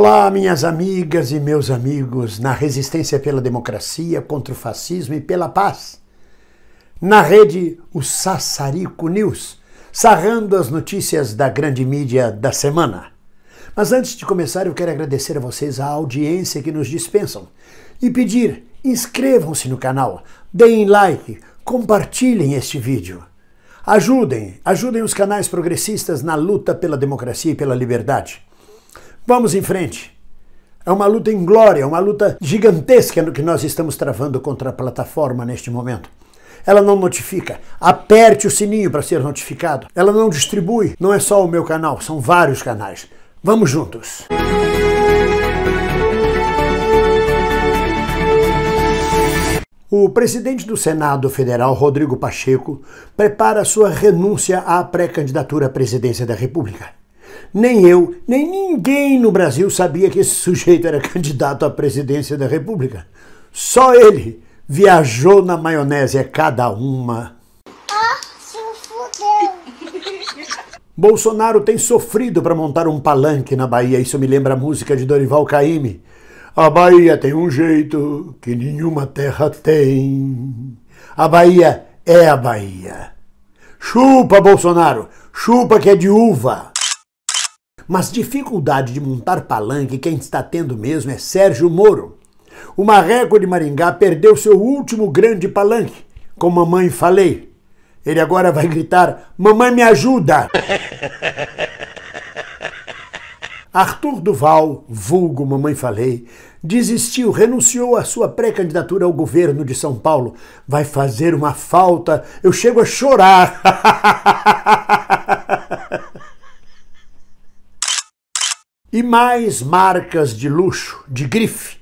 Olá, minhas amigas e meus amigos, na resistência pela democracia, contra o fascismo e pela paz. Na rede, o Sassarico News, sarrando as notícias da grande mídia da semana. Mas antes de começar, eu quero agradecer a vocês a audiência que nos dispensam e pedir: inscrevam-se no canal, deem like, compartilhem este vídeo. Ajudem, ajudem os canais progressistas na luta pela democracia e pela liberdade. Vamos em frente. É uma luta em glória, uma luta gigantesca no que nós estamos travando contra a plataforma neste momento. Ela não notifica. Aperte o sininho para ser notificado. Ela não distribui. Não é só o meu canal, são vários canais. Vamos juntos. O presidente do Senado Federal, Rodrigo Pacheco, prepara sua renúncia à pré-candidatura à presidência da República nem eu, nem ninguém no Brasil sabia que esse sujeito era candidato à presidência da República. Só ele viajou na maionese, é cada uma. Ah, se Bolsonaro tem sofrido para montar um palanque na Bahia, isso me lembra a música de Dorival Caymmi. A Bahia tem um jeito que nenhuma terra tem. A Bahia é a Bahia. Chupa, Bolsonaro! Chupa que é de uva! Mas dificuldade de montar palanque, quem está tendo mesmo é Sérgio Moro. O Marreco de Maringá perdeu seu último grande palanque. Com mamãe falei. Ele agora vai gritar: Mamãe me ajuda! Arthur Duval, vulgo Mamãe Falei, desistiu, renunciou à sua pré-candidatura ao governo de São Paulo. Vai fazer uma falta, eu chego a chorar. mais marcas de luxo, de grife,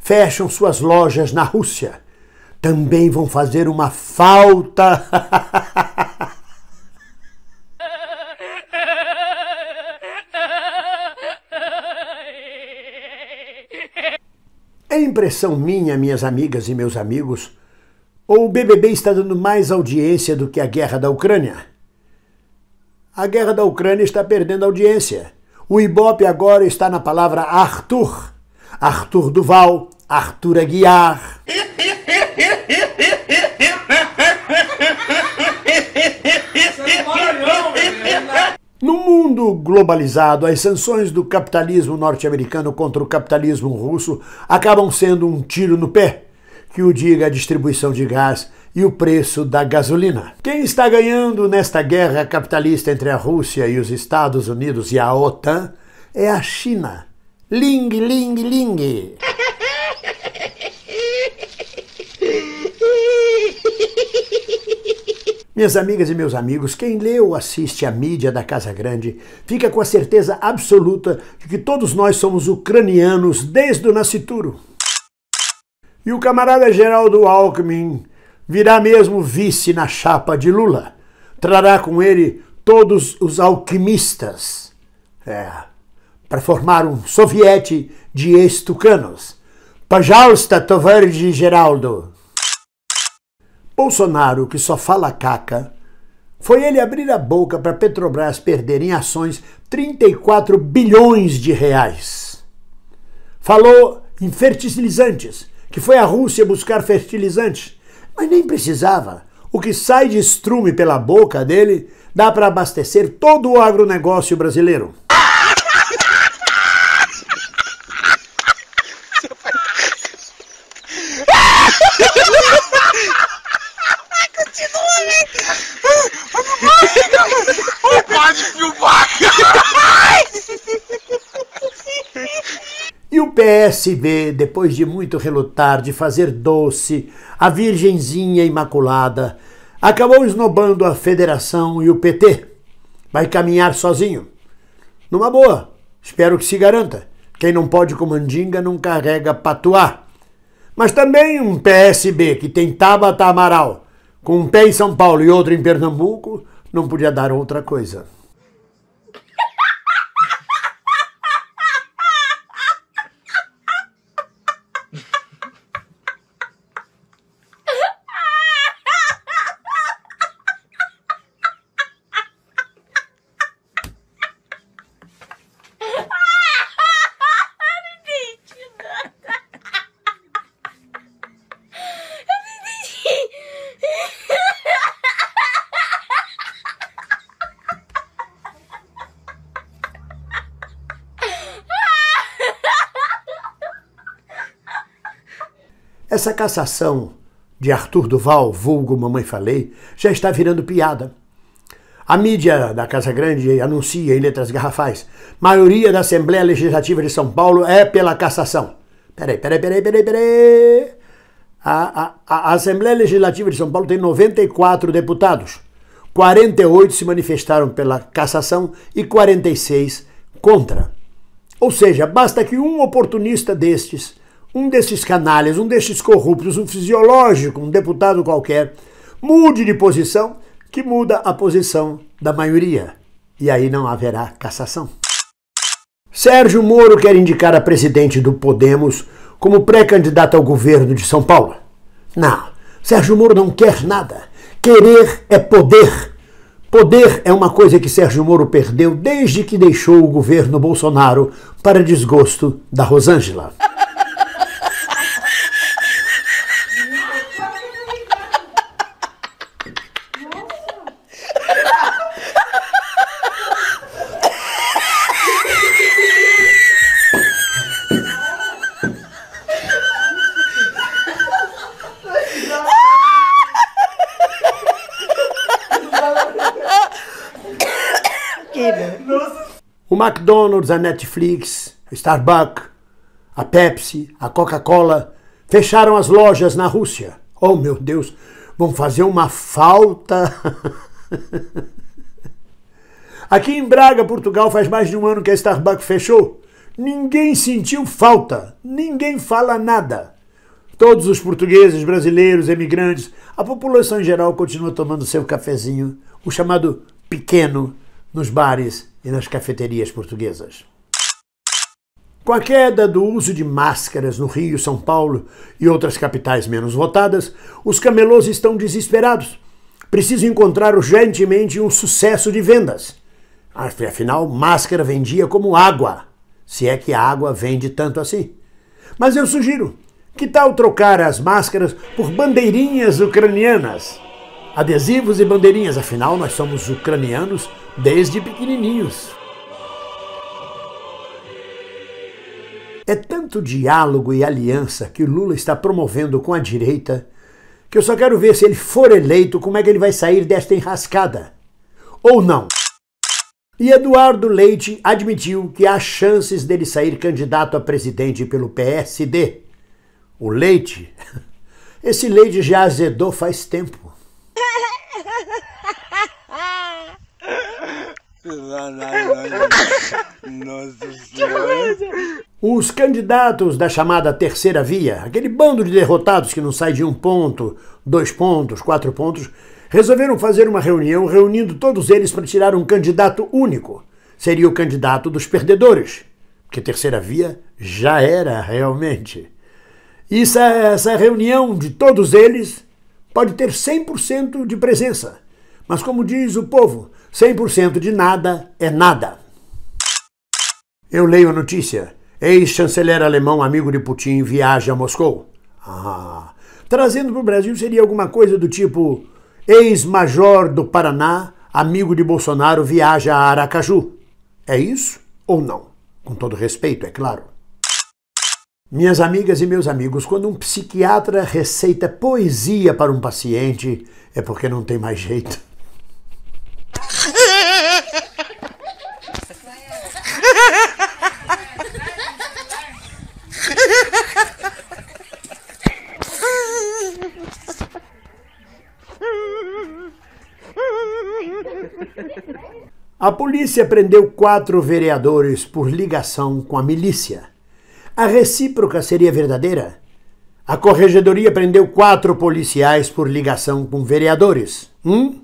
fecham suas lojas na Rússia, também vão fazer uma falta. É impressão minha, minhas amigas e meus amigos, ou o BBB está dando mais audiência do que a guerra da Ucrânia? A guerra da Ucrânia está perdendo audiência. O Ibope agora está na palavra Arthur. Arthur Duval, Arthur Aguiar. No mundo globalizado, as sanções do capitalismo norte-americano contra o capitalismo russo acabam sendo um tiro no pé, que o diga a distribuição de gás e o preço da gasolina. Quem está ganhando nesta guerra capitalista entre a Rússia e os Estados Unidos e a OTAN é a China. Ling, ling, ling. Minhas amigas e meus amigos, quem lê ou assiste a mídia da Casa Grande fica com a certeza absoluta de que todos nós somos ucranianos desde o nascituro. E o camarada Geraldo Alckmin virá mesmo vice na chapa de Lula. Trará com ele todos os alquimistas é, para formar um soviete de ex-tucanos. Pajalsta, Tovarde Geraldo. Bolsonaro, que só fala caca, foi ele abrir a boca para Petrobras perder em ações 34 bilhões de reais. Falou em fertilizantes, que foi a Rússia buscar fertilizantes mas nem precisava. O que sai de estrume pela boca dele dá para abastecer todo o agronegócio brasileiro. PSB, depois de muito relutar, de fazer doce, a Virgenzinha Imaculada, acabou esnobando a federação e o PT. Vai caminhar sozinho. Numa boa, espero que se garanta. Quem não pode comandinga não carrega patuá. Mas também um PSB que tem Tabata Amaral, com um pé em São Paulo e outro em Pernambuco, não podia dar outra coisa. Essa cassação de Arthur Duval, vulgo Mamãe Falei, já está virando piada. A mídia da Casa Grande anuncia em letras garrafais: maioria da Assembleia Legislativa de São Paulo é pela cassação. Peraí, peraí, peraí, peraí, peraí. A, a, a Assembleia Legislativa de São Paulo tem 94 deputados. 48 se manifestaram pela cassação e 46 contra. Ou seja, basta que um oportunista destes um desses canalhas, um desses corruptos, um fisiológico, um deputado qualquer, mude de posição, que muda a posição da maioria. E aí não haverá cassação. Sérgio Moro quer indicar a presidente do Podemos como pré-candidata ao governo de São Paulo. Não, Sérgio Moro não quer nada. Querer é poder. Poder é uma coisa que Sérgio Moro perdeu desde que deixou o governo Bolsonaro para desgosto da Rosângela. O McDonald's, a Netflix, a Starbucks, a Pepsi, a Coca-Cola fecharam as lojas na Rússia. Oh, meu Deus, vão fazer uma falta. Aqui em Braga, Portugal, faz mais de um ano que a Starbucks fechou. Ninguém sentiu falta, ninguém fala nada. Todos os portugueses, brasileiros, emigrantes, a população em geral continua tomando seu cafezinho, o chamado pequeno, nos bares e nas cafeterias portuguesas. Com a queda do uso de máscaras no Rio, São Paulo e outras capitais menos votadas, os camelôs estão desesperados. Precisam encontrar urgentemente um sucesso de vendas. Afinal, máscara vendia como água, se é que a água vende tanto assim. Mas eu sugiro, que tal trocar as máscaras por bandeirinhas ucranianas? Adesivos e bandeirinhas, afinal, nós somos ucranianos desde pequenininhos. É tanto diálogo e aliança que Lula está promovendo com a direita que eu só quero ver se ele for eleito como é que ele vai sair desta enrascada. Ou não. E Eduardo Leite admitiu que há chances dele sair candidato a presidente pelo PSD. O Leite? Esse Leite já azedou faz tempo. Os candidatos da chamada terceira via, aquele bando de derrotados que não sai de um ponto, dois pontos, quatro pontos, resolveram fazer uma reunião reunindo todos eles para tirar um candidato único. Seria o candidato dos perdedores, porque terceira via já era realmente. E essa, essa reunião de todos eles pode ter 100% de presença. Mas, como diz o povo, 100% de nada é nada. Eu leio a notícia. Ex-chanceler alemão amigo de Putin viaja a Moscou. Ah, trazendo para o Brasil seria alguma coisa do tipo: ex-major do Paraná, amigo de Bolsonaro, viaja a Aracaju. É isso ou não? Com todo respeito, é claro. Minhas amigas e meus amigos, quando um psiquiatra receita poesia para um paciente, é porque não tem mais jeito. A polícia prendeu quatro vereadores por ligação com a milícia. A recíproca seria verdadeira? A corregedoria prendeu quatro policiais por ligação com vereadores. Hum?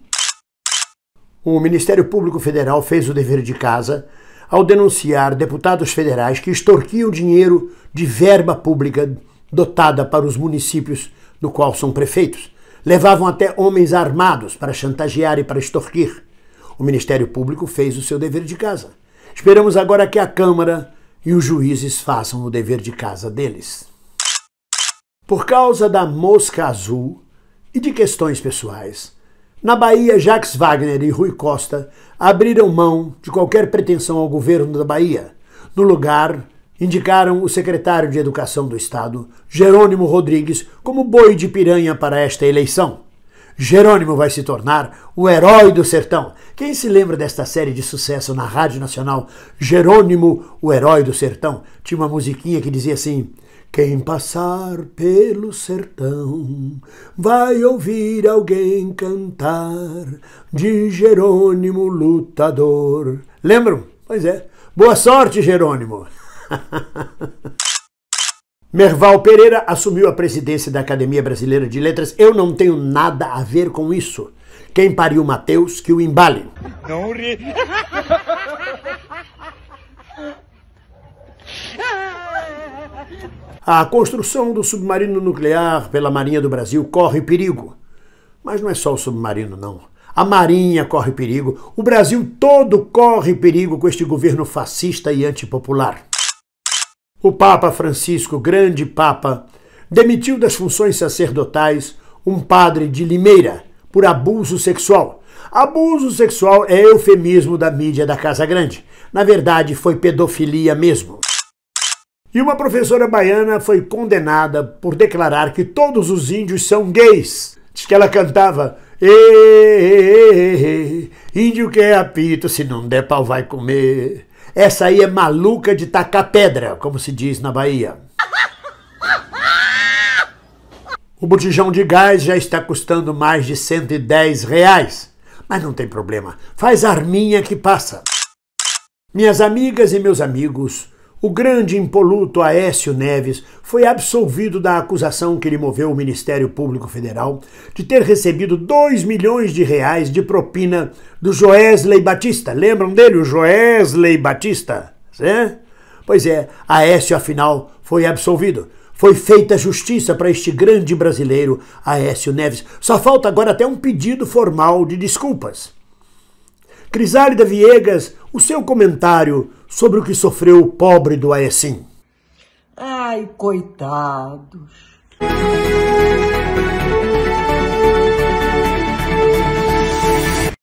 O Ministério Público Federal fez o dever de casa ao denunciar deputados federais que extorquiam dinheiro de verba pública dotada para os municípios do qual são prefeitos. Levavam até homens armados para chantagear e para extorquir. O Ministério Público fez o seu dever de casa. Esperamos agora que a Câmara e os juízes façam o dever de casa deles. Por causa da mosca azul e de questões pessoais, na Bahia, Jacques Wagner e Rui Costa abriram mão de qualquer pretensão ao governo da Bahia. No lugar, indicaram o secretário de Educação do Estado, Jerônimo Rodrigues, como boi de piranha para esta eleição. Jerônimo vai se tornar o herói do sertão. Quem se lembra desta série de sucesso na Rádio Nacional, Jerônimo, o herói do sertão? Tinha uma musiquinha que dizia assim: Quem passar pelo sertão vai ouvir alguém cantar de Jerônimo lutador. Lembram? Pois é. Boa sorte, Jerônimo! Merval Pereira assumiu a presidência da Academia Brasileira de Letras. Eu não tenho nada a ver com isso. Quem pariu Mateus, que o embale. Não ri. A construção do submarino nuclear pela Marinha do Brasil corre perigo. Mas não é só o submarino, não. A Marinha corre perigo. O Brasil todo corre perigo com este governo fascista e antipopular. O Papa Francisco, grande Papa, demitiu das funções sacerdotais um padre de Limeira por abuso sexual. Abuso sexual é eufemismo da mídia da Casa Grande. Na verdade, foi pedofilia mesmo. E uma professora baiana foi condenada por declarar que todos os índios são gays. Diz que ela cantava: ê, índio que é apito, se não der pau vai comer. Essa aí é maluca de tacar pedra, como se diz na Bahia. O botijão de gás já está custando mais de 110 reais. Mas não tem problema, faz arminha que passa. Minhas amigas e meus amigos, o grande impoluto Aécio Neves foi absolvido da acusação que lhe moveu o Ministério Público Federal de ter recebido 2 milhões de reais de propina do Joesley Batista. Lembram dele, o Joesley Batista? É? Pois é, Aécio afinal foi absolvido. Foi feita justiça para este grande brasileiro, Aécio Neves. Só falta agora até um pedido formal de desculpas. Crisálida Viegas, o seu comentário sobre o que sofreu o pobre do Aecim. Ai, coitados.